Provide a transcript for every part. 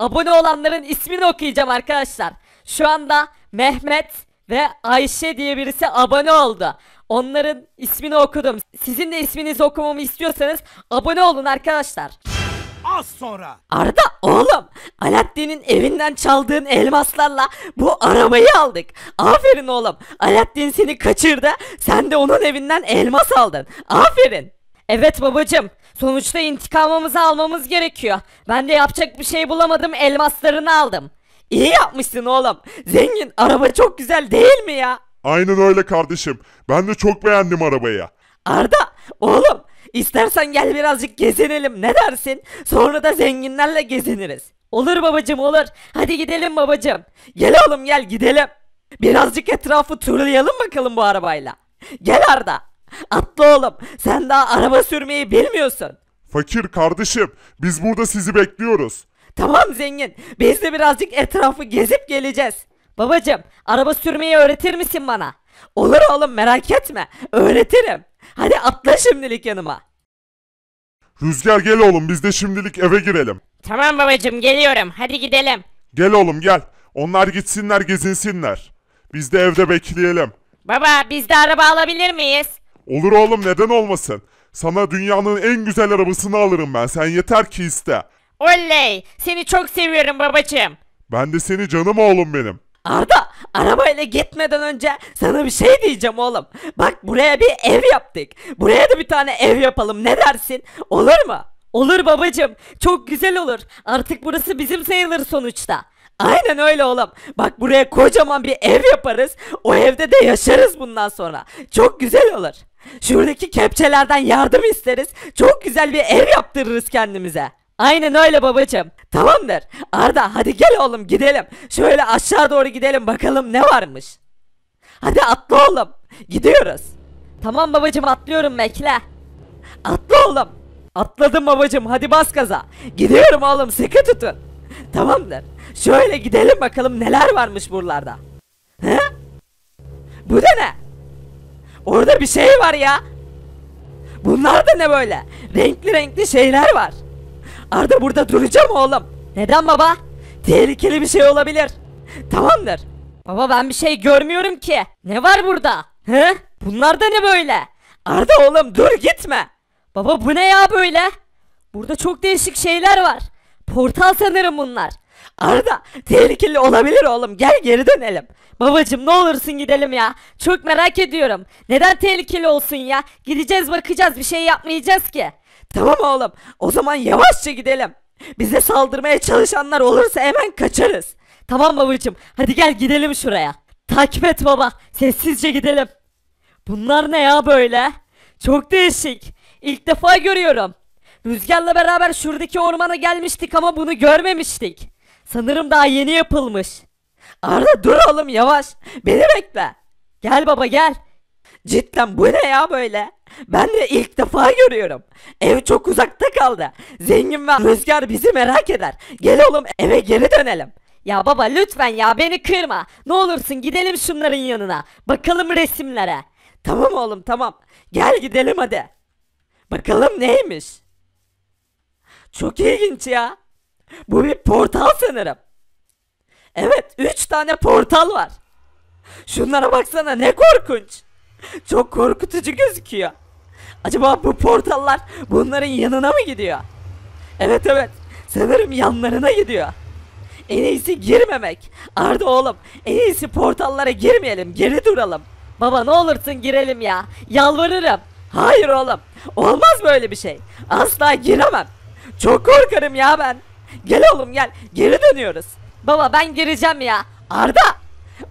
abone olanların ismini okuyacağım arkadaşlar. Şu anda Mehmet ve Ayşe diye birisi abone oldu. Onların ismini okudum. Sizin de isminizi okumamı istiyorsanız abone olun arkadaşlar. Az sonra. Arda oğlum Alaaddin'in evinden çaldığın elmaslarla bu arabayı aldık. Aferin oğlum. Alaaddin seni kaçırdı. Sen de onun evinden elmas aldın. Aferin. Evet babacım. Sonuçta intikamımızı almamız gerekiyor. Ben de yapacak bir şey bulamadım elmaslarını aldım. İyi yapmışsın oğlum. Zengin araba çok güzel değil mi ya? Aynen öyle kardeşim. Ben de çok beğendim arabayı. Arda oğlum istersen gel birazcık gezinelim ne dersin? Sonra da zenginlerle geziniriz. Olur babacım olur. Hadi gidelim babacım. Gel oğlum gel gidelim. Birazcık etrafı turlayalım bakalım bu arabayla. Gel Arda. Atla oğlum. Sen daha araba sürmeyi bilmiyorsun. Fakir kardeşim biz burada sizi bekliyoruz. Tamam zengin. Biz de birazcık etrafı gezip geleceğiz. Babacım araba sürmeyi öğretir misin bana? Olur oğlum merak etme. Öğretirim. Hadi atla şimdilik yanıma. Rüzgar gel oğlum biz de şimdilik eve girelim. Tamam babacım geliyorum. Hadi gidelim. Gel oğlum gel. Onlar gitsinler gezinsinler. Biz de evde bekleyelim. Baba biz de araba alabilir miyiz? Olur oğlum neden olmasın? Sana dünyanın en güzel arabasını alırım ben. Sen yeter ki iste. Oley! Seni çok seviyorum babacığım. Ben de seni canım oğlum benim. Arda arabayla gitmeden önce sana bir şey diyeceğim oğlum. Bak buraya bir ev yaptık. Buraya da bir tane ev yapalım ne dersin? Olur mu? Olur babacım. Çok güzel olur. Artık burası bizim sayılır sonuçta. Aynen öyle oğlum. Bak buraya kocaman bir ev yaparız. O evde de yaşarız bundan sonra. Çok güzel olur. Şuradaki kepçelerden yardım isteriz. Çok güzel bir ev yaptırırız kendimize. Aynen öyle babacım. Tamamdır. Arda hadi gel oğlum gidelim. Şöyle aşağı doğru gidelim bakalım ne varmış. Hadi atla oğlum. Gidiyoruz. Tamam babacım atlıyorum bekle. Atla oğlum. Atladım babacım hadi bas gaza. Gidiyorum oğlum sıkı tutun. Tamamdır. Şöyle gidelim bakalım neler varmış buralarda. He? Bu da ne? Orada bir şey var ya. Bunlar da ne böyle? Renkli renkli şeyler var. Arda burada duracağım oğlum. Neden baba? Tehlikeli bir şey olabilir. Tamamdır. Baba ben bir şey görmüyorum ki. Ne var burada? He? Bunlar da ne böyle? Arda oğlum dur gitme. Baba bu ne ya böyle? Burada çok değişik şeyler var. Portal sanırım bunlar. Arda tehlikeli olabilir oğlum gel geri dönelim. Babacım ne olursun gidelim ya. Çok merak ediyorum. Neden tehlikeli olsun ya? Gideceğiz bakacağız bir şey yapmayacağız ki. Tamam oğlum o zaman yavaşça gidelim. Bize saldırmaya çalışanlar olursa hemen kaçarız. Tamam babacım hadi gel gidelim şuraya. Takip et baba sessizce gidelim. Bunlar ne ya böyle? Çok değişik. İlk defa görüyorum. Rüzgarla beraber şuradaki ormana gelmiştik ama bunu görmemiştik. Sanırım daha yeni yapılmış. Arda dur oğlum yavaş. Beni bekle. Gel baba gel. Cidden bu ne ya böyle? Ben de ilk defa görüyorum. Ev çok uzakta kaldı. Zengin ve Rüzgar bizi merak eder. Gel oğlum eve geri dönelim. Ya baba lütfen ya beni kırma. Ne olursun gidelim şunların yanına. Bakalım resimlere. Tamam oğlum tamam. Gel gidelim hadi. Bakalım neymiş. Çok ilginç ya. Bu bir portal sanırım. Evet 3 tane portal var. Şunlara baksana ne korkunç. Çok korkutucu gözüküyor. Acaba bu portallar bunların yanına mı gidiyor? Evet evet sanırım yanlarına gidiyor. En iyisi girmemek. Arda oğlum en iyisi portallara girmeyelim geri duralım. Baba ne olursun girelim ya yalvarırım. Hayır oğlum olmaz böyle bir şey. Asla giremem. Çok korkarım ya ben. Gel oğlum gel. Geri dönüyoruz. Baba ben gireceğim ya. Arda.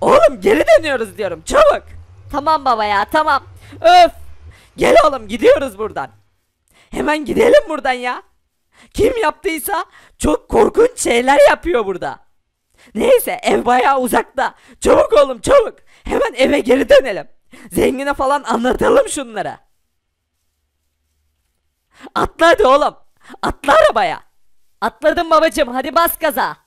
Oğlum geri dönüyoruz diyorum. Çabuk. Tamam baba ya tamam. Öf. Gel oğlum gidiyoruz buradan. Hemen gidelim buradan ya. Kim yaptıysa çok korkunç şeyler yapıyor burada. Neyse ev bayağı uzakta. Çabuk oğlum çabuk. Hemen eve geri dönelim. Zengine falan anlatalım şunlara Atla hadi oğlum. Atla arabaya. Atladım babacım hadi bas gaza.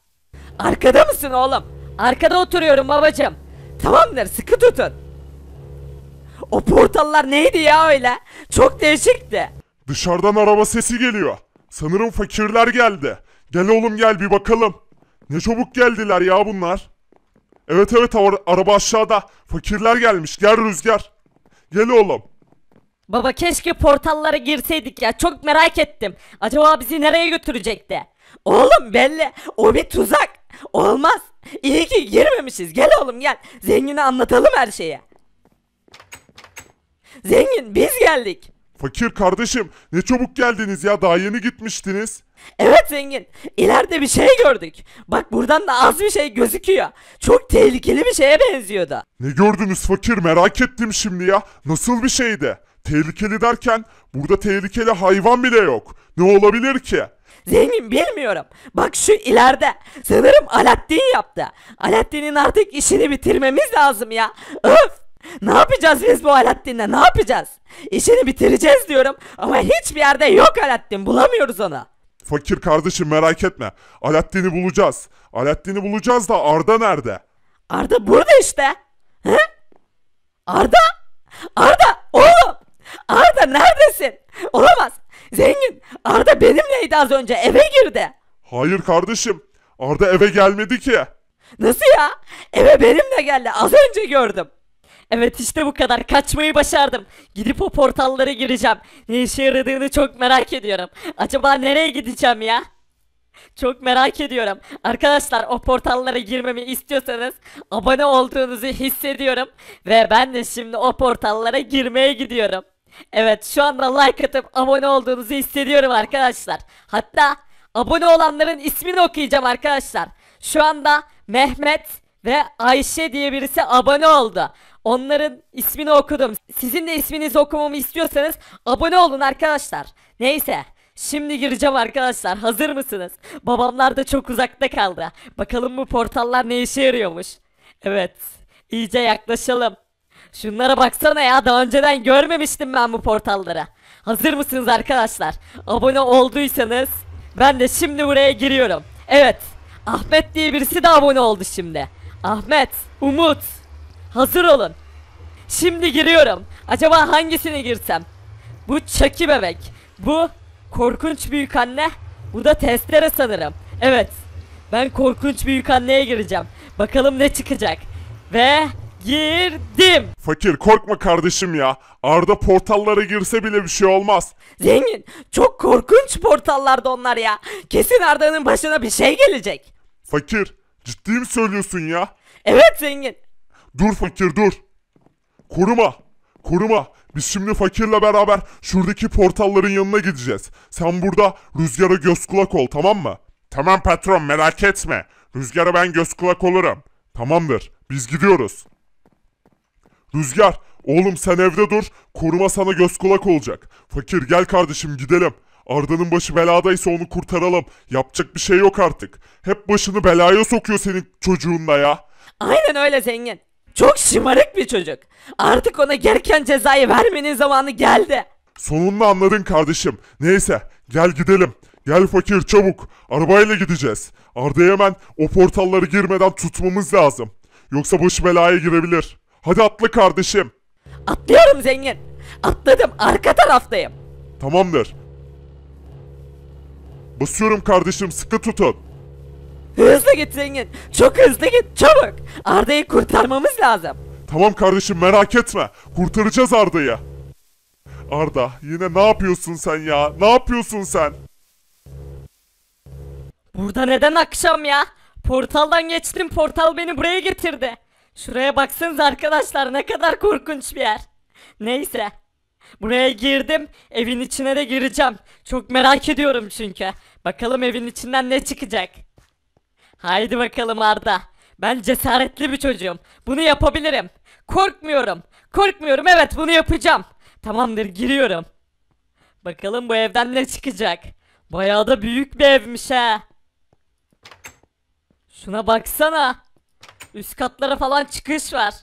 Arkada mısın oğlum? Arkada oturuyorum babacım. Tamamdır sıkı tutun. O portallar neydi ya öyle? Çok değişikti. Dışarıdan araba sesi geliyor. Sanırım fakirler geldi. Gel oğlum gel bir bakalım. Ne çabuk geldiler ya bunlar. Evet evet araba aşağıda. Fakirler gelmiş. Gel Rüzgar. Gel oğlum. Baba keşke portallara girseydik ya çok merak ettim. Acaba bizi nereye götürecekti? Oğlum belli o bir tuzak. Olmaz. İyi ki girmemişiz. Gel oğlum gel. Zengine anlatalım her şeyi. Zengin biz geldik. Fakir kardeşim ne çabuk geldiniz ya daha yeni gitmiştiniz. Evet zengin. İleride bir şey gördük. Bak buradan da az bir şey gözüküyor. Çok tehlikeli bir şeye benziyordu. Ne gördünüz fakir merak ettim şimdi ya. Nasıl bir şeydi? Tehlikeli derken burada tehlikeli hayvan bile yok. Ne olabilir ki? Zengin bilmiyorum. Bak şu ileride. Sanırım Alaaddin yaptı. Alaaddin'in artık işini bitirmemiz lazım ya. Öf! Ne yapacağız biz bu Alaaddin'le ne yapacağız? İşini bitireceğiz diyorum ama hiçbir yerde yok Alaaddin bulamıyoruz onu. Fakir kardeşim merak etme. Alaaddin'i bulacağız. Alaaddin'i bulacağız da Arda nerede? Arda burada işte. He? Arda? Arda oğlum Arda neredesin? Olamaz. Zengin Arda benimleydi az önce eve girdi. Hayır kardeşim. Arda eve gelmedi ki. Nasıl ya? Eve benimle geldi az önce gördüm. Evet işte bu kadar kaçmayı başardım. Gidip o portallara gireceğim. Ne işe yaradığını çok merak ediyorum. Acaba nereye gideceğim ya? Çok merak ediyorum. Arkadaşlar o portallara girmemi istiyorsanız abone olduğunuzu hissediyorum. Ve ben de şimdi o portallara girmeye gidiyorum. Evet şu anda like atıp abone olduğunuzu hissediyorum arkadaşlar. Hatta abone olanların ismini okuyacağım arkadaşlar. Şu anda Mehmet ve Ayşe diye birisi abone oldu. Onların ismini okudum. Sizin de isminizi okumamı istiyorsanız abone olun arkadaşlar. Neyse. Şimdi gireceğim arkadaşlar. Hazır mısınız? Babamlar da çok uzakta kaldı. Bakalım bu portallar ne işe yarıyormuş. Evet. iyice yaklaşalım. Şunlara baksana ya daha önceden görmemiştim ben bu portalları. Hazır mısınız arkadaşlar? Abone olduysanız ben de şimdi buraya giriyorum. Evet Ahmet diye birisi de abone oldu şimdi. Ahmet, Umut hazır olun. Şimdi giriyorum. Acaba hangisini girsem? Bu Çaki bebek. Bu korkunç büyük anne. Bu da testere sanırım. Evet. Ben korkunç büyük anneye gireceğim. Bakalım ne çıkacak. Ve girdim. Fakir korkma kardeşim ya. Arda portallara girse bile bir şey olmaz. Zengin çok korkunç portallarda onlar ya. Kesin Arda'nın başına bir şey gelecek. Fakir ciddi mi söylüyorsun ya? Evet zengin. Dur fakir dur. Koruma. Koruma. Biz şimdi fakirle beraber şuradaki portalların yanına gideceğiz. Sen burada rüzgara göz kulak ol tamam mı? Tamam patron merak etme. Rüzgara ben göz kulak olurum. Tamamdır. Biz gidiyoruz. Rüzgar, oğlum sen evde dur. Koruma sana göz kulak olacak. Fakir gel kardeşim gidelim. Arda'nın başı beladaysa onu kurtaralım. Yapacak bir şey yok artık. Hep başını belaya sokuyor senin çocuğunla ya. Aynen öyle zengin. Çok şımarık bir çocuk. Artık ona gereken cezayı vermenin zamanı geldi. Sonunda anladın kardeşim. Neyse gel gidelim. Gel fakir çabuk. Arabayla gideceğiz. Arda'yı hemen o portalları girmeden tutmamız lazım. Yoksa başı belaya girebilir. Hadi atla kardeşim. Atlıyorum zengin. Atladım arka taraftayım. Tamamdır. Basıyorum kardeşim sıkı tutun. Hızlı git zengin. Çok hızlı git çabuk. Arda'yı kurtarmamız lazım. Tamam kardeşim merak etme. Kurtaracağız Arda'yı. Arda yine ne yapıyorsun sen ya? Ne yapıyorsun sen? Burada neden akşam ya? Portaldan geçtim portal beni buraya getirdi. Şuraya baksanız arkadaşlar ne kadar korkunç bir yer. Neyse. Buraya girdim. Evin içine de gireceğim. Çok merak ediyorum çünkü. Bakalım evin içinden ne çıkacak. Haydi bakalım Arda. Ben cesaretli bir çocuğum. Bunu yapabilirim. Korkmuyorum. Korkmuyorum evet bunu yapacağım. Tamamdır giriyorum. Bakalım bu evden ne çıkacak. Bayağı da büyük bir evmiş ha. Şuna baksana. Üst katlara falan çıkış var.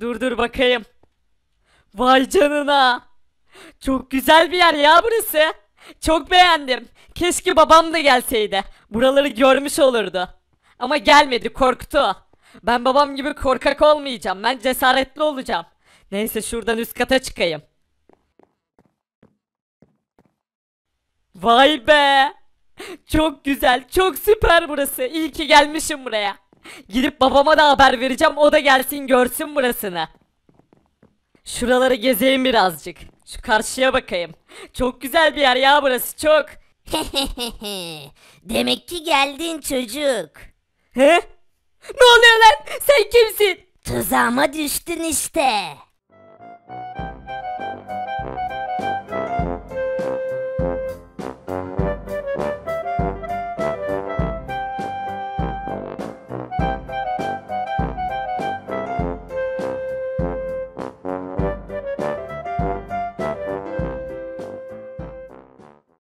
Dur dur bakayım. Vay canına. Çok güzel bir yer ya burası. Çok beğendim. Keşke babam da gelseydi. Buraları görmüş olurdu. Ama gelmedi korktu. Ben babam gibi korkak olmayacağım. Ben cesaretli olacağım. Neyse şuradan üst kata çıkayım. Vay be. Çok güzel. Çok süper burası. İyi ki gelmişim buraya. Gidip babama da haber vereceğim o da gelsin görsün burasını. Şuraları gezeyim birazcık. Şu karşıya bakayım. Çok güzel bir yer ya burası çok. Demek ki geldin çocuk. He? Ne oluyor lan? Sen kimsin? Tuzağıma düştün işte.